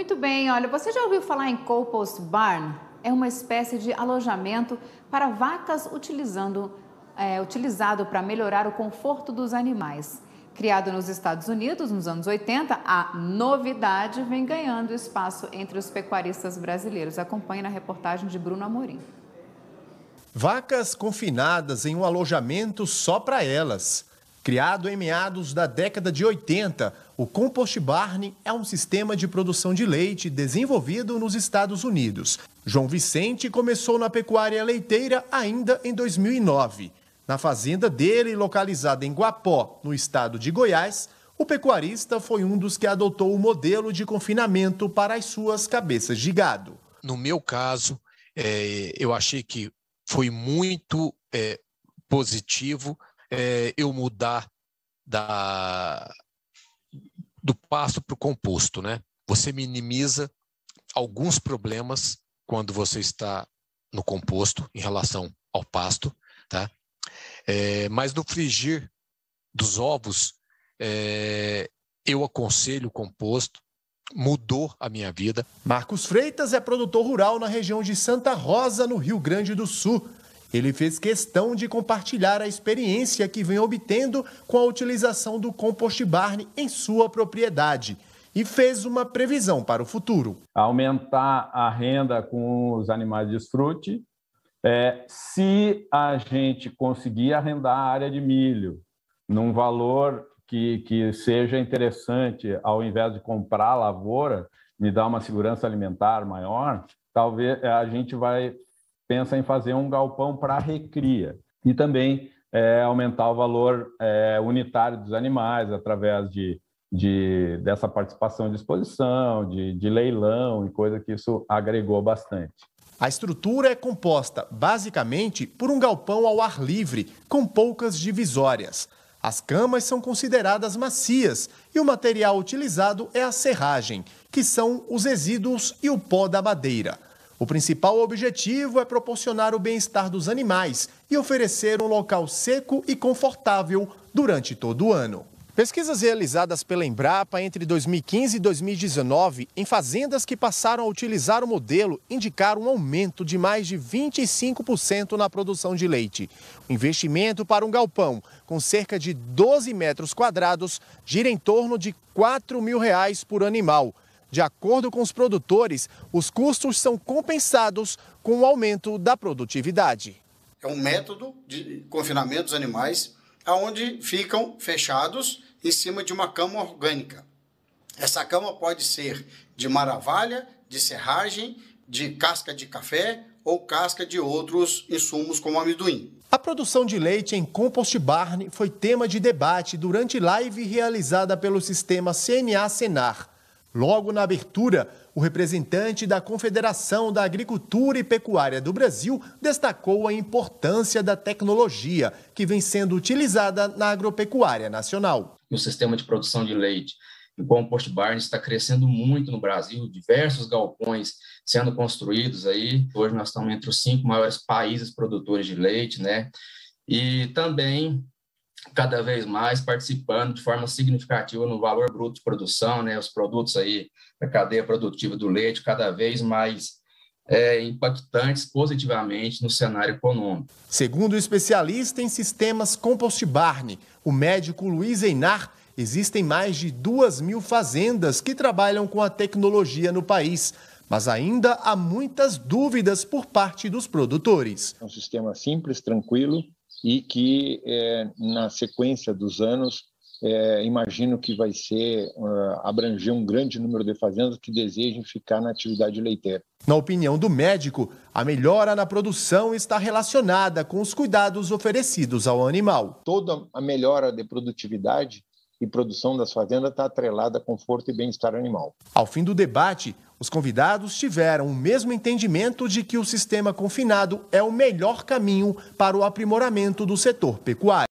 Muito bem, olha, você já ouviu falar em compost barn? É uma espécie de alojamento para vacas utilizando, é, utilizado para melhorar o conforto dos animais. Criado nos Estados Unidos nos anos 80, a novidade vem ganhando espaço entre os pecuaristas brasileiros. Acompanhe na reportagem de Bruno Amorim. Vacas confinadas em um alojamento só para elas. Criado em meados da década de 80, o compost Barney é um sistema de produção de leite desenvolvido nos Estados Unidos. João Vicente começou na pecuária leiteira ainda em 2009. Na fazenda dele, localizada em Guapó, no estado de Goiás, o pecuarista foi um dos que adotou o modelo de confinamento para as suas cabeças de gado. No meu caso, é, eu achei que foi muito é, positivo é, eu mudar da, do pasto para o composto, né? Você minimiza alguns problemas quando você está no composto em relação ao pasto, tá? É, mas no frigir dos ovos, é, eu aconselho o composto, mudou a minha vida. Marcos Freitas é produtor rural na região de Santa Rosa, no Rio Grande do Sul. Ele fez questão de compartilhar a experiência que vem obtendo com a utilização do compost barn em sua propriedade e fez uma previsão para o futuro. Aumentar a renda com os animais de frute é, se a gente conseguir arrendar a área de milho num valor que, que seja interessante, ao invés de comprar a lavoura, me dá uma segurança alimentar maior, talvez é, a gente vai pensa em fazer um galpão para recria e também é, aumentar o valor é, unitário dos animais através de, de dessa participação de exposição, de, de leilão e coisa que isso agregou bastante. A estrutura é composta basicamente por um galpão ao ar livre, com poucas divisórias. As camas são consideradas macias e o material utilizado é a serragem, que são os resíduos e o pó da madeira. O principal objetivo é proporcionar o bem-estar dos animais e oferecer um local seco e confortável durante todo o ano. Pesquisas realizadas pela Embrapa entre 2015 e 2019 em fazendas que passaram a utilizar o modelo indicaram um aumento de mais de 25% na produção de leite. O investimento para um galpão com cerca de 12 metros quadrados gira em torno de R$ 4 mil reais por animal de acordo com os produtores, os custos são compensados com o aumento da produtividade. É um método de confinamento dos animais onde ficam fechados em cima de uma cama orgânica. Essa cama pode ser de maravalha, de serragem, de casca de café ou casca de outros insumos como amendoim. A produção de leite em compost barn foi tema de debate durante live realizada pelo sistema CNA-Senar. Logo na abertura, o representante da Confederação da Agricultura e Pecuária do Brasil destacou a importância da tecnologia que vem sendo utilizada na agropecuária nacional. O sistema de produção de leite o compost barn está crescendo muito no Brasil, diversos galpões sendo construídos aí. Hoje nós estamos entre os cinco maiores países produtores de leite, né? E também cada vez mais participando de forma significativa no valor bruto de produção, né? Os produtos aí da cadeia produtiva do leite cada vez mais é, impactantes positivamente no cenário econômico. Segundo o especialista em sistemas compost barn, o médico Luiz Einar, existem mais de duas mil fazendas que trabalham com a tecnologia no país. Mas ainda há muitas dúvidas por parte dos produtores. É um sistema simples, tranquilo, e que é, na sequência dos anos é, imagino que vai ser uh, abranger um grande número de fazendas que desejem ficar na atividade leiteira. Na opinião do médico, a melhora na produção está relacionada com os cuidados oferecidos ao animal. Toda a melhora de produtividade e produção das fazendas está atrelada a conforto e bem-estar animal. Ao fim do debate, os convidados tiveram o mesmo entendimento de que o sistema confinado é o melhor caminho para o aprimoramento do setor pecuário.